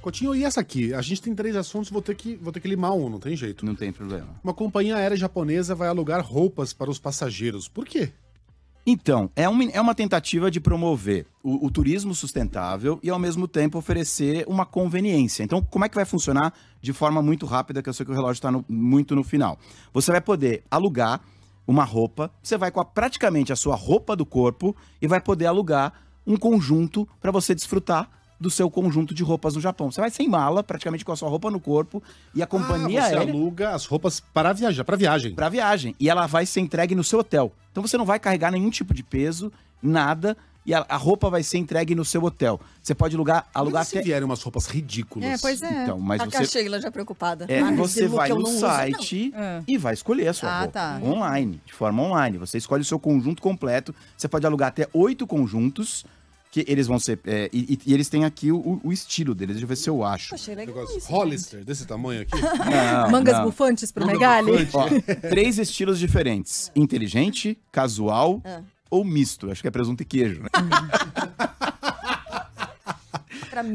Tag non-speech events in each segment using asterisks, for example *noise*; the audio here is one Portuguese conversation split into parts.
Cotinho, e essa aqui? A gente tem três assuntos, vou ter que, vou ter que limar um, não tem jeito. Não tem problema. Uma companhia aérea japonesa vai alugar roupas para os passageiros. Por quê? Então, é, é uma tentativa de promover o, o, turismo sustentável e, ao mesmo tempo, oferecer uma conveniência. Então, como é que vai funcionar de forma muito rápida, que eu sei que o relógio está muito no final? Você vai poder alugar uma roupa, você vai com a, praticamente a sua roupa do corpo e vai poder alugar um conjunto para você desfrutar do seu conjunto de roupas no Japão. Você vai sem mala, praticamente com a sua roupa no corpo, e a ah, companhia ah, você aérea... aluga as roupas para viajar, para viagem. Para viagem. E ela vai ser entregue no seu hotel. Então você não vai carregar nenhum tipo de peso, nada e a, roupa vai ser entregue no seu hotel. Você pode alugar, alugar mas se vieram vierem umas roupas ridículas. É, pois é. Então, mas tá você... a Sheila já preocupada. É, ah, você vai no site uso, é. e vai escolher a sua ah, roupa. Tá. Online, de forma online. Você escolhe o seu conjunto completo. Você pode alugar até oito conjuntos que eles vão ser. É, e, e, eles têm aqui o, o, estilo deles, deixa eu ver se eu hum, acho. Achei legal. Isso, Hollister, desse tamanho aqui. *laughs* Não, Mangas não. bufantes pro Manga Megali. três estilos diferentes: inteligente, casual ah. ou misto. Acho que é presunto e queijo, né? *laughs*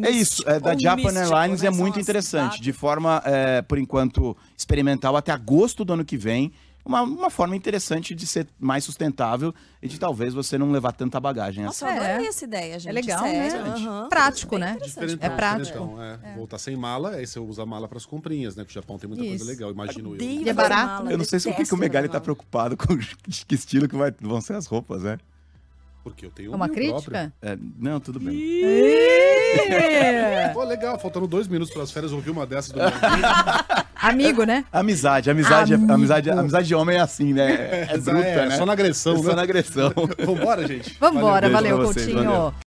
é isso, é, da Japan místico, Airlines é muito interessante, de forma, é, por enquanto, experimental até agosto do ano que vem uma, uma forma interessante de ser mais sustentável e de talvez você não levar tanta bagagem. Né? Nossa, assim. eu adorei é. essa ideia, gente. É legal, né? Uhum. Prático, né? É prático. Então, é. é. Voltar sem mala, aí você usa mala para as comprinhas, né? Que o Japão tem muita Isso. coisa legal, imagino eu. eu. E é barato. eu não sei se o que o Megali tá preocupado com que estilo que vai, vão ser as roupas, né? Porque eu tenho é uma crítica? É, não, tudo bem. Pô, legal, faltando dois minutos para as férias, ouvi uma dessas do *laughs* meu Amigo, né? Amizade, amizade, amizade, amizade de homem é assim, né? É, bruta, é, né? né? É só na agressão, é Só né? na agressão. *laughs* Vambora, gente. Vambora, valeu, valeu Coutinho. Vocês, valeu.